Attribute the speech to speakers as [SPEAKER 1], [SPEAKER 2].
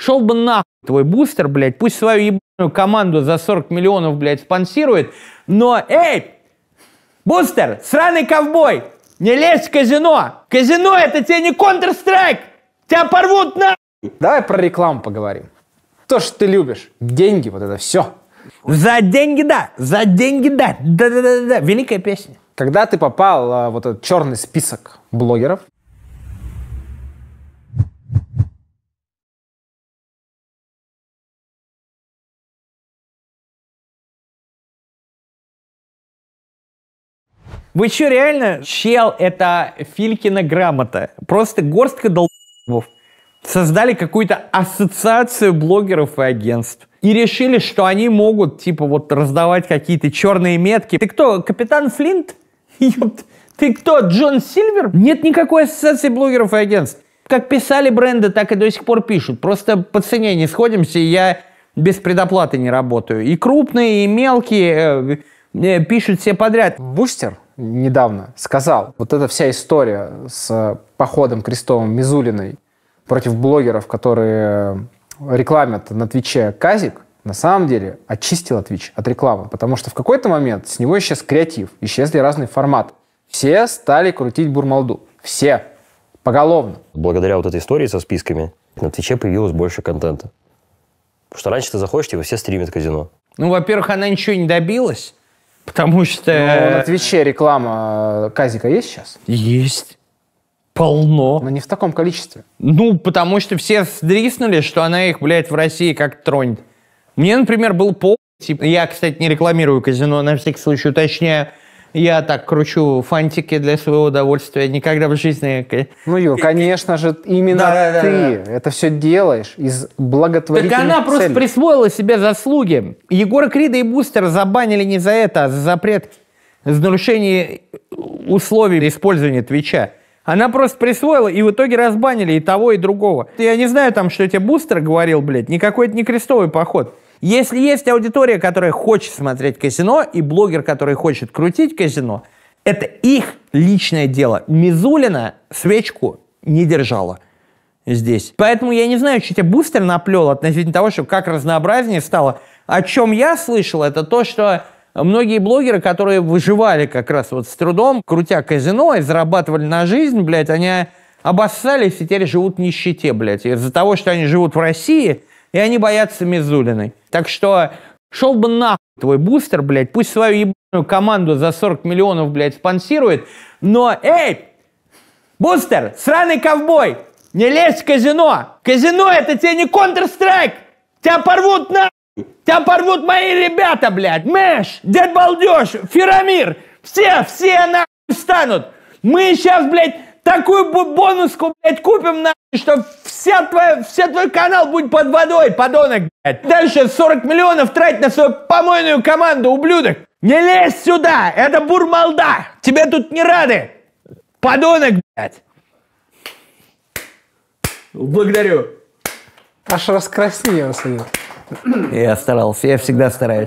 [SPEAKER 1] Шел бы на твой бустер, блядь, пусть свою ебаную команду за 40 миллионов, блядь, спонсирует, но, эй, бустер, сраный ковбой, не лезь в казино! Казино это тебе не Counter-Strike! Тебя порвут на... Давай про рекламу поговорим.
[SPEAKER 2] То, что ты любишь. Деньги, вот это все. За деньги, да. За деньги, да. Да-да-да. Великая песня. Когда ты попал а, вот этот черный список блогеров,
[SPEAKER 1] Вы че, реально? Чел, это Филькина грамота. Просто горстка долбов. Создали какую-то ассоциацию блогеров и агентств. И решили, что они могут, типа, вот раздавать какие-то черные метки. Ты кто, капитан Флинт? Ёпт. Ты кто, Джон Сильвер? Нет никакой ассоциации блогеров и агентств. Как писали бренды, так и до сих пор пишут. Просто по цене не сходимся, я без предоплаты не работаю. И крупные, и мелкие э, э, пишут все подряд. Бустер? недавно сказал, вот эта вся история с э,
[SPEAKER 2] походом крестовым Мизулиной против блогеров, которые э, рекламят на Твиче Казик, на самом деле очистила Twitch от рекламы, потому что в какой-то момент с него исчез креатив, исчезли разные форматы. Все стали крутить бурмалду. Все. Поголовно. Благодаря вот этой истории со списками на Твиче появилось больше контента. Потому что раньше ты заходишь, типа все стримят казино.
[SPEAKER 1] Ну, во-первых, она ничего не добилась. Потому ну, что... Но на Твиче реклама э, Казика есть сейчас? Есть. Полно. Но не в таком количестве. Ну, потому что все сдриснули, что она их, блядь, в России как тронет. Мне, например, был пол... Типа, я, кстати, не рекламирую казино, на всякий случай уточняю. Я так кручу фантики для своего удовольствия. Никогда в жизни... Ну, Юр, конечно же, именно да, ты да, да.
[SPEAKER 2] это все делаешь из благотворительных Так она целей. просто
[SPEAKER 1] присвоила себе заслуги. Егора Крида и Бустер забанили не за это, а за запрет с нарушение условий использования Твича. Она просто присвоила, и в итоге разбанили и того, и другого. Я не знаю там, что тебе Бустер говорил, блядь, никакой это не крестовый поход. Если есть аудитория, которая хочет смотреть казино, и блогер, который хочет крутить казино, это их личное дело. Мизулина свечку не держала здесь. Поэтому я не знаю, что тебя бустер наплел относительно того, что как разнообразнее стало. О чем я слышал, это то, что многие блогеры, которые выживали как раз вот с трудом, крутя казино и зарабатывали на жизнь, блядь, они обоссались и теперь живут в нищете, блядь. Из-за того, что они живут в России, и они боятся Мизулиной. Так что шел бы нахуй твой бустер, блядь, пусть свою ебаную команду за 40 миллионов, блядь, спонсирует, но, эй, бустер, сраный ковбой, не лезь в казино. Казино это тебе не Counter-Strike, тебя порвут на Тебя порвут мои ребята, блядь, Мэш, Дед Балдеж, Ферамир, все, все нахуй станут. Мы сейчас, блядь, такую бонуску, блядь, купим, нахуй, что вся твоя, вся твой канал будет под водой, подонок, блядь. Дальше 40 миллионов тратить на свою помойную команду, ублюдок. Не лезь сюда, это бурмалда, тебе тут не рады, подонок, блядь. Благодарю.
[SPEAKER 2] Аж раскраснелся.
[SPEAKER 1] Я старался, я всегда стараюсь.